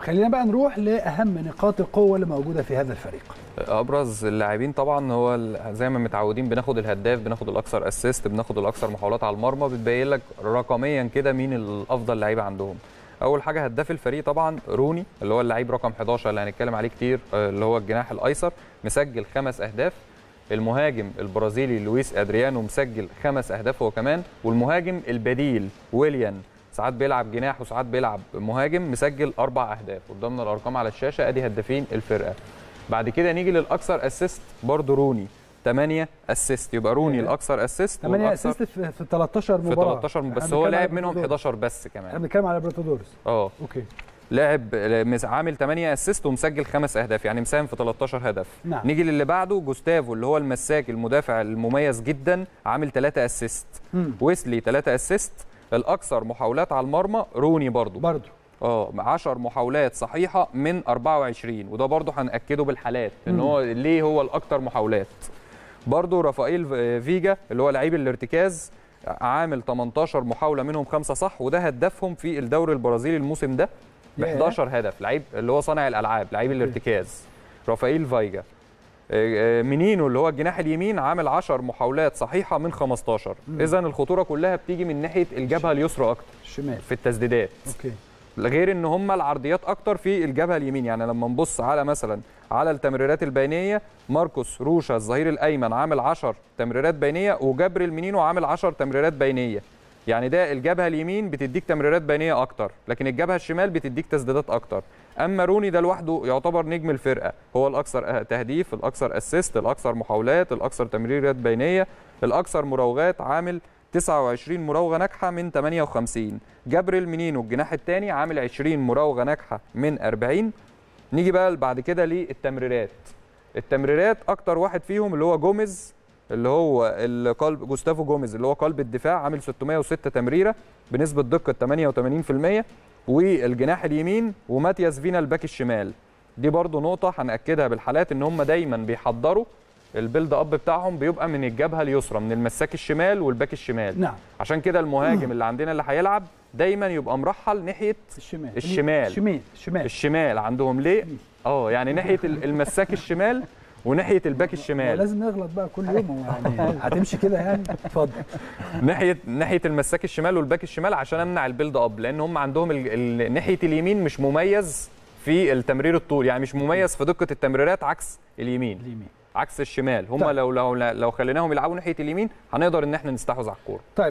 خلينا بقى نروح لاهم نقاط القوه اللي موجوده في هذا الفريق ابرز اللاعبين طبعا هو زي ما متعودين بناخد الهداف بناخد الاكثر اسيست بناخد الاكثر محاولات على المرمى بتبين لك رقميا كده مين الافضل لعيبه عندهم اول حاجه هداف الفريق طبعا روني اللي هو اللعيب رقم 11 اللي هنتكلم عليه كتير آه، اللي هو الجناح الايسر مسجل خمس اهداف المهاجم البرازيلي لويس ادريانو مسجل خمس اهداف هو كمان والمهاجم البديل ويليان ساعات بيلعب جناح وساعات بيلعب مهاجم مسجل اربع اهداف قدامنا الارقام على الشاشه ادي هدافين الفرقه بعد كده نيجي للاكثر اسيست برضو روني 8 اسيست يبقى روني الاكثر اسيست 8 اسيست في 13 مباراه في 13 مباراه بس هو لاعب منهم 11 بس كمان احنا بنتكلم على براتادورس اه اوكي لاعب عامل 8 اسيست ومسجل خمس اهداف يعني مساهم في 13 هدف نعم. نيجي للي بعده جوستافو اللي هو المساك المدافع المميز جدا عامل 3 اسيست ويسلي 3 اسيست الاكثر محاولات على المرمى روني برضو برضو اه 10 محاولات صحيحه من 24 وده برضو هناكده بالحالات ان هو ليه هو الاكثر محاولات برضو رافائيل آه، فيجا اللي هو لعيب الارتكاز عامل 18 محاوله منهم خمسه صح وده هدفهم في الدوري البرازيلي الموسم ده ب 11 هدف لعيب اللي هو صانع الالعاب لعيب الارتكاز رافائيل فايجا منينو اللي هو الجناح اليمين عامل 10 محاولات صحيحه من 15 اذا الخطوره كلها بتيجي من ناحيه الجبهه اليسرى اكتر الشمال في التسديدات اوكي غير ان هم العرضيات اكتر في الجبهه اليمين يعني لما نبص على مثلا على التمريرات البينيه ماركوس روشا الظهير الايمن عامل 10 تمريرات بينيه وجبر المنينو عامل 10 تمريرات بينيه يعني ده الجبهه اليمين بتديك تمريرات بينيه اكتر لكن الجبهه الشمال بتديك تسديدات اكتر اما روني ده لوحده يعتبر نجم الفرقه هو الاكثر تهديف الاكثر اسيست الاكثر محاولات الاكثر تمريرات بينيه الاكثر مراوغات عامل 29 مراوغه ناجحه من 58 جابريل منينو الجناح الثاني عامل 20 مراوغه ناجحه من 40 نيجي بقى بعد كده للتمريرات التمريرات اكتر واحد فيهم اللي هو جوميز اللي هو القلب جوستافو جوميز اللي هو قلب الدفاع عامل 606 تمريره بنسبه دقه 88% والجناح اليمين وماتياس فينا الباك الشمال دي برضو نقطه هناكدها بالحالات ان هم دايما بيحضروا البيلد اب بتاعهم بيبقى من الجبهه اليسرى من المساك الشمال والباك الشمال نعم. عشان كده المهاجم اللي عندنا اللي هيلعب دايما يبقى مرحل ناحيه الشمال الشمال الشمال الشمال, الشمال عندهم ليه اه يعني ناحيه المساك الشمال وناحيه الباك الشمال لازم نغلط بقى كل يوم يعني هتمشي كده يعني اتفضل ناحيه ناحيه المساك الشمال والباك الشمال عشان امنع البيلد اب لان هم عندهم ال... ال... ناحيه اليمين مش مميز في التمرير الطول يعني مش مميز في دقه التمريرات عكس اليمين اليمين عكس الشمال هم طيب. لو لو لو خليناهم يلعبوا ناحيه اليمين هنقدر ان احنا نستحوذ على الكوره طيب